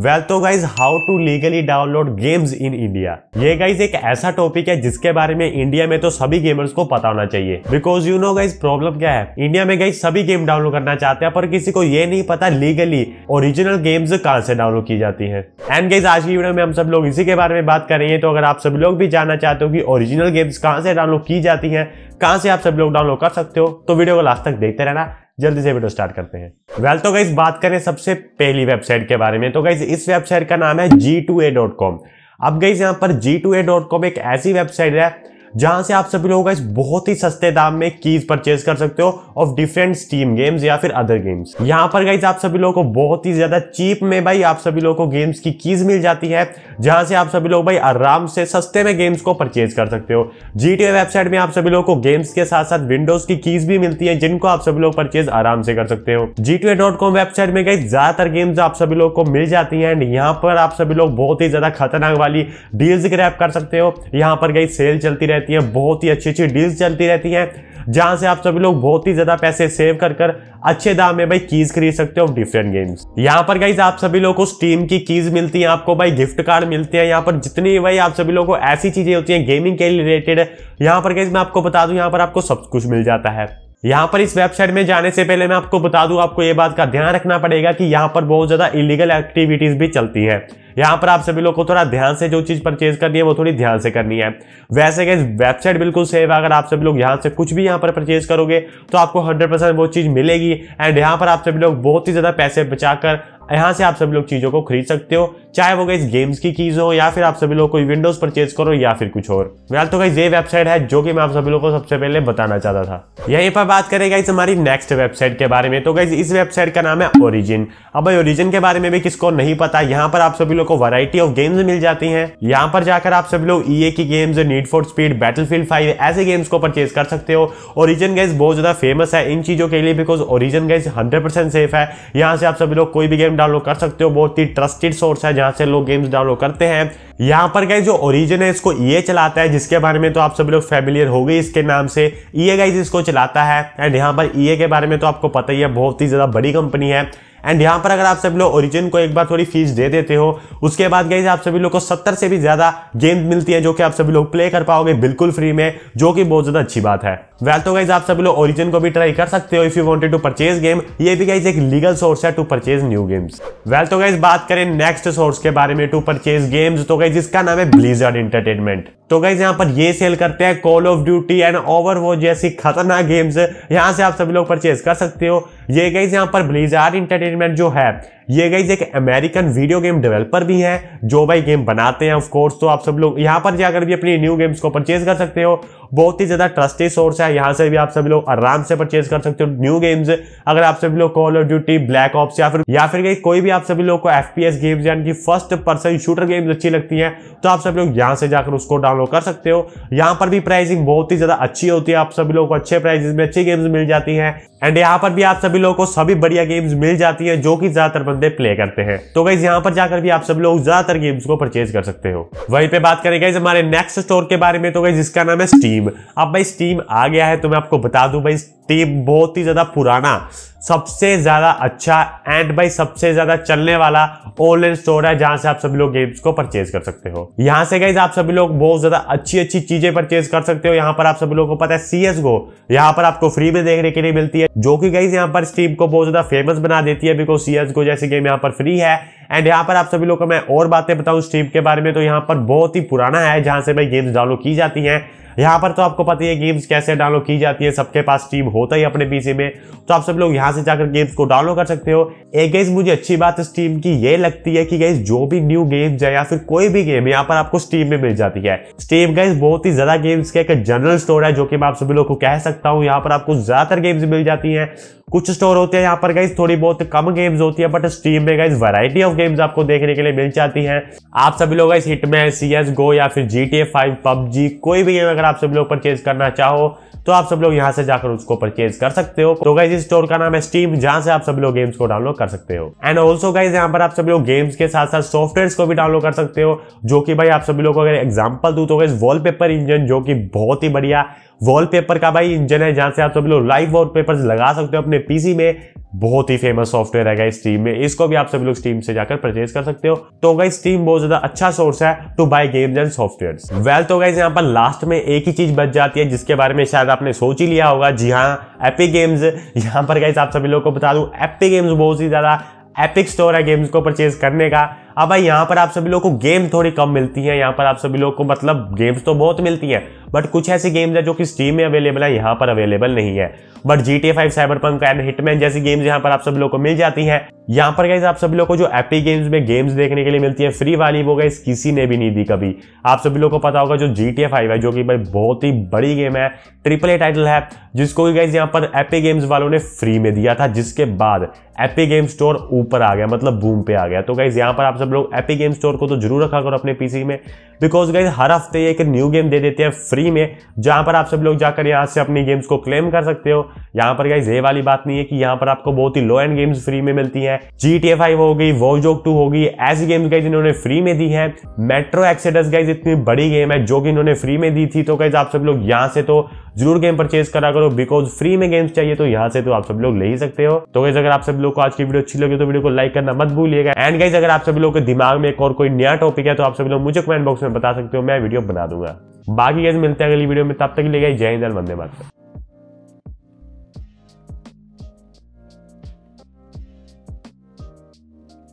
well तो guys how to legally download games in India ये guys एक ऐसा टॉपिक है जिसके बारे में इंडिया में तो सभी गेमर्स को पता होना चाहिए because you know guys problem क्या है इंडिया में गाइज सभी गेम डाउनलोड करना चाहते हैं पर किसी को ये नहीं पता लीगली ओरिजिनल गेम्स कहाँ से डाउनलोड की जाती है एंड गाइज आज की वीडियो में हम सब लोग इसी के बारे में बात करेंगे तो अगर आप सब लोग भी जानना चाहते हो कि ओरिजिनल गेम्स कहाँ से डाउनलोड की जाती है कहाँ से आप सब लोग डाउनलोड कर सकते हो तो वीडियो को लास्ट तक देखते रहना जल्दी से वीडियो स्टार्ट करते हैं वेल तो गाइज बात करें सबसे पहली वेबसाइट के बारे में तो गाइज इस वेबसाइट का नाम है जी अब गई यहाँ पर जी एक ऐसी वेबसाइट है जहां से आप सभी लोग बहुत ही सस्ते दाम में कीज परचेज कर सकते हो ऑफ डिफरेंट स्टीम गेम्स या फिर अदर गेम्स यहाँ पर गाइज आप सभी लोगों को बहुत ही ज्यादा चीप में भाई आप सभी लोगों को गेम्स की कीज मिल जाती है जहां से आप सभी लोग भाई आराम से सस्ते में गेम्स को परचेज कर सकते हो जीटीए वेबसाइट में आप सभी लोगों को गेम्स के साथ साथ विंडोज की कीज भी मिलती है जिनको आप सभी लोग परचेज आराम से कर सकते हो जीटीए वेबसाइट में गई ज्यादातर गेम्स आप सभी लोग को मिल जाती है एंड यहाँ पर आप सभी लोग बहुत ही ज्यादा खतरनाक वाली डील्स ग्रैप कर सकते हो यहाँ पर गई सेल चलती रहती रहती हैं बहुत ही अच्छी अच्छी डील्स चलती रहती हैं जहां से आप सभी लोग बहुत ही ज्यादा पैसे सेव कर कर अच्छे दाम में भाई कीज खरीद सकते हो डिफरेंट गेम्स यहाँ पर गाइज आप सभी लोगों को स्टीम की कीज मिलती है आपको भाई गिफ्ट कार्ड मिलते हैं यहाँ पर जितनी भाई आप सभी लोगों को ऐसी चीजें होती हैं गेमिंग के रिलेटेड यहाँ पर गाइज मैं आपको बता दू यहाँ पर आपको सब कुछ मिल जाता है यहाँ पर इस वेबसाइट में जाने से पहले मैं आपको बता दूं आपको ये बात का ध्यान रखना पड़ेगा कि यहाँ पर बहुत ज्यादा इलीगल एक्टिविटीज भी चलती हैं यहाँ पर आप सभी लोग को थोड़ा ध्यान से जो चीज़ परचेज करनी है वो थोड़ी ध्यान से करनी है वैसे गैस वेबसाइट बिल्कुल सेफ है अगर आप सभी लोग यहाँ से कुछ भी यहाँ पर परचेज करोगे तो आपको हंड्रेड वो चीज़ मिलेगी एंड यहाँ पर आप सभी लोग बहुत ही ज़्यादा पैसे बचाकर यहाँ से आप सभी लोग चीज़ों को खरीद सकते हो चाहे वो गई गेम्स की कीज हो या फिर आप सभी लोग कोई विंडोज परचेज करो या फिर कुछ और फिलहाल तो गई ये वेबसाइट है जो कि मैं आप सभी लोगों को सबसे पहले बताना चाहता था यहीं पर बात करेगा इस हमारी नेक्स्ट वेबसाइट के बारे में तो गई इस वेबसाइट का नाम है ओरिजिन अब भाई ओरिजिन के बारे में भी किसको नहीं पता यहाँ पर आप सभी लोग को वराइटी ऑफ गेम्स मिल जाती है यहाँ पर जाकर आप सभी लोग ई e की games need for speed battlefield फील्ड फाइव ऐसे गेम्स को परचेज कर सकते हो ओरिजिन गाइज बहुत ज्यादा फेमस है इन चीजों के लिए because Origin guys hundred safe है यहाँ से आप सभी लोग कोई भी गेम गेम डाउनलोड कर सकते हो बहुत ही ट्रस्टेड सोर्स है जहां से लोग गेम्स डाउनलोड करते हैं यहाँ पर गाइज जो ओरिजिन है इसको ये e चलाता है जिसके बारे में तो आप सभी लोग फेमिलियर हो गए इसके नाम से ये e गाइज इसको चलाता है एंड यहाँ पर ई e के बारे में तो आपको पता ही है बहुत ही ज़्यादा बड़ी कंपनी है एंड यहाँ पर अगर आप सभी लोग ओरिजिन को एक बार थोड़ी फीस दे देते हो उसके बाद गई आप सभी लोग को सत्तर से भी ज्यादा गेम मिलती है जो कि आप सभी लोग प्ले कर पाओगे बिल्कुल फ्री में जो कि बहुत ज्यादा अच्छी बात है वेल तो गाइज आप सभी लोग ओरिजिन को भी ट्राई कर सकते हो if you wanted to purchase game ये भी गाइज एक लीगल सोर्स है to purchase new games well तो गाइज बात करें नेक्स्ट सोर्स के बारे में टू परचेज गेम्स तो गाइज इसका नाम है ब्लीजर्ड एंटरटेनमेंट तो गाइज यहाँ पर ये सेल करते हैं Call of Duty and over वो जैसी खतरनाक गेम्स यहाँ से आप सभी लोग परचेज कर सकते हो ये गाइज यहाँ पर ब्लीजार इंटरटेनमेंट जो है ये गाइज एक अमेरिकन वीडियो गेम डेवलपर भी है जो भाई गेम बनाते हैं ऑफ कोर्स तो आप सब लोग यहाँ पर जाकर भी अपनी न्यू गेम्स को परचेज कर सकते हो बहुत ही ज़्यादा ट्रस्टी सोर्स है यहाँ से भी आप सभी लोग आराम से परचेज कर सकते हो न्यू गेम्स अगर आप सभी लोग Call of Duty Black Ops या फिर या फिर कोई भी आप सभी लोग को एफ गेम्स यानी कि फर्स्ट पर्सन शूटर गेम्स अच्छी लगती है तो आप सभी लोग यहाँ से जाकर उसको डाउनलोड कर सकते हो यहाँ पर भी प्राइसिंग बहुत ही ज़्यादा अच्छी होती है आप सभी लोग को अच्छे प्राइजेस में अच्छी गेम्स मिल जाती है एंड यहाँ पर भी आप सभी लोगों को सभी बढ़िया गेम्स मिल जाती है जो कि ज्यादातर बंदे प्ले करते हैं तो गाइज यहाँ पर जाकर भी आप सभी लोग ज्यादातर गेम्स को परचेज कर सकते हो वहीं पे बात करें गाइज हमारे नेक्स्ट स्टोर के बारे में तो गाइज इसका नाम है स्टीम स्टीम अब भाई स्टीम आ गया है तो मैं आपको बता दूं भाई स्टीम बहुत ही ज़्यादा पुराना सबसे ज़्यादा अच्छा एंड भाई सबसे ज़्यादा चलने वाला ऑनलाइन स्टोर है जहां से आप सभी लोग गेम्स को परचेज कर सकते हो यहां से गाइज आप सभी लोग बहुत ज़्यादा अच्छी अच्छी चीज़ें परचेज कर सकते हो यहाँ पर आप सभी लोगों को पता है सी एस गो यहाँ पर आपको फ्री में देखने के लिए मिलती है जो कि गाइज यहाँ पर स्टीम को बहुत ज़्यादा फेमस बना देती है बिकॉज सी एस गो जैसी गेम यहाँ पर फ्री है एंड यहाँ पर आप सभी लोग को मैं और बातें बताऊँ स्टीम के बारे में तो यहाँ पर बहुत ही पुराना है जहाँ से भाई गेम्स डाउनलोड की जाती हैं यहाँ पर तो आपको पता है गेम्स कैसे डाउनलोड की जाती है सबके पास टीम होता ही अपने पीसी में तो आप सब लोग यहाँ से जाकर गेम्स को डाउनलोड कर सकते हो एक गेज मुझे अच्छी बात स्टीम की ये लगती है कि गैस जो भी न्यू गेम्स है या फिर कोई भी गेम यहाँ पर आपको स्टीम में मिल जाती है स्टीम गैस बहुत ही ज्यादा गेम्स का एक जनरल स्टोर है जो कि मैं आप सभी लोग को कह सकता हूँ यहाँ पर आपको ज्यादातर गेम्स मिल जाती है कुछ स्टोर होते हैं यहाँ पर गैस थोड़ी बहुत कम गेम्स होती है बट स्टीम में गैस वैरायटी ऑफ गेम्स आपको देखने के लिए मिल जाती है आप सभी लोग इस हिट में सी एस गो या फिर G T A five PUBG कोई भी गेम अगर आप सभी लोग परचेज करना चाहो तो आप सब लोग यहां से जाकर उसको परचेज कर सकते हो तो गाइज इस स्टोर का नाम है स्टीम जहां से आप सब लोग गेम्स को डाउनलोड कर सकते हो एंड ऑल्सो गाइज यहां पर आप सभी लोग गेम्स के साथ साथ सॉफ्टवेयर को भी डाउनलोड कर सकते हो जो कि भाई आप सभी लोग को अगर एग्जाम्पल दू तो गाइज वॉलपेपर इंजन जो कि बहुत ही बढ़िया वॉलपेपर का भाई इंजन है जहां से आप सभी लोग लाइव वॉलपेपर्स लगा सकते हो अपने पीसी में बहुत ही फेमस सॉफ्टवेयर है इस टीम में इसको भी आप सभी लोग स्टीम से जाकर परचेज कर सकते हो तो गाइस स्टीम बहुत ज्यादा अच्छा सोर्स है to buy games and software well तो गाइस यहाँ पर लास्ट में एक ही चीज बच जाती है जिसके बारे में शायद आपने सोच ही लिया होगा जी हाँ एपी गेम्स यहाँ पर गाइस आप सभी लोग को बता दू एपी गेम्स बहुत ही ज्यादा एपिक स्टोर है गेम्स को परचेज करने का अब हाँ भाई यहाँ पर आप सभी लोग को गेम थोड़ी कम मिलती है यहाँ पर आप सभी लोग को मतलब गेम्स तो बहुत मिलती हैं बट कुछ ऐसी गेम्स है जो कि स्टीम में अवेलेबल है यहाँ पर अवेलेबल नहीं है but G T five cyber punk and Hitman जैसी गेम्स यहाँ पर आप सभी लोग को मिल जाती हैं यहाँ पर गई आप सभी लोग को जो एपी गेम्स में गेम्स देखने के लिए मिलती है फ्री वाली वो गई किसी ने भी नहीं दी कभी आप सभी लोग को पता होगा जो जी टी फाइव है जो कि भाई बहुत ही बड़ी गेम है ट्रिपल ए टाइटल है जिसको भी गाइज यहाँ पर एपी गेम्स वालों ने फ्री में दिया था जिसके बाद एपी गेम स्टोर ऊपर आ गया मतलब बूम पे आ गया तो गाइज यहाँ पर आप सब लोग एपी गेम स्टोर को तो जरूर रखा करो अपने पीसी में बिकॉज गाइज हर हफ्ते एक न्यू गेम दे देते हैं फ्री में जहां पर आप सब लोग जाकर यहाँ से अपनी गेम्स को क्लेम कर सकते हो यहाँ पर गाइज ये वाली बात नहीं है कि यहाँ पर आपको बहुत ही लो एंड गेम्स फ्री में मिलती है जी टी एफ आई हो गई वो जोक टू होगी ऐसी गेम्स गाइज इन्होंने फ्री में दी है मेट्रो एक्सेडस गाइज इतनी बड़ी गेम है जो कि इन्होंने फ्री में दी थी तो गाइज आप सब लोग यहाँ से तो जरूर गेम परचेज करा करो बिकॉज फ्री में गेम्स चाहिए तो यहाँ से तो आप सब लोग ले ही सकते हो तो गाइज अगर आप सब लोग को आज की वीडियो अच्छी लगे तो वीडियो को लाइक करना मत भूलिएगा एंड गाइज अगर आप सब लोग के दिमाग में एक और कोई नया टॉपिक है तो आप सभी लोग मुझे कमेंट बॉक्स में बता सकते हो मैं वीडियो बना दूंगा बाकी कैसे मिलते हैं अगली वीडियो में तब तक ले गए जय हिंद वंदे मातरम